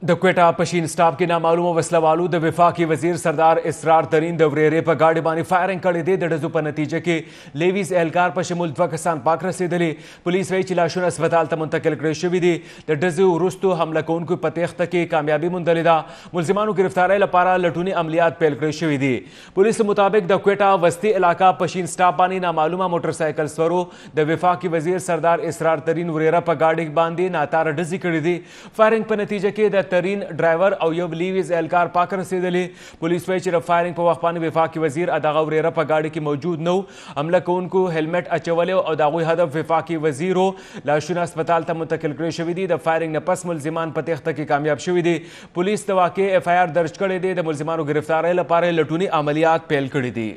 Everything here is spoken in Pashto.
د کوټا پښین سټاپ کې نامعلومه وسله والو د وفاقي وزیر سردار اسرار ترين د وريرې په گاډي باندې فایرنګ کړې دي د ډزو په نتیجه کې لیویز اهلکار په شمول دوه کسان پاک رسیدلې پولیس وایي چې لاشونه اسپیټال ته منتقل کړې شوې دي د ډزو وروستو حمله کوونکو په تېښته کې کامیابی موندلې ده ملزمانو گرفتارۍ لپاره لټونی عملیات پیل کړې شوې دي پولیس مطابق د کوټا وسطي علاقہ پښین سټاپ باندې نامعلومه موټر سایکل سورو د وفاقي وزیر سردار اسرار ترين وريره په گاډي باندې ناتاره ډزې کړې دي فایرنګ په نتیجه کې د ترين ډرایور او یو لیویز الکار پاک رسیدلې پولیس وایي چې د فایرینګ په وخت باندې وفاقي وزیر اداغه وريره په گاډي کې موجود نو حمله کوونکو هلمټ اچولې او داغوی هدف وفاقي وزیر لاشونه هسپتال ته منتقل کړی شوی دی د فایرینګ نه پس ملزمان په تخته کې کامیاب شوی دی پولیس د واقع اف آی آر درج کړی دی د ملزمانو گرفتارۍ لپاره لټونی عملیات پیل کړی دي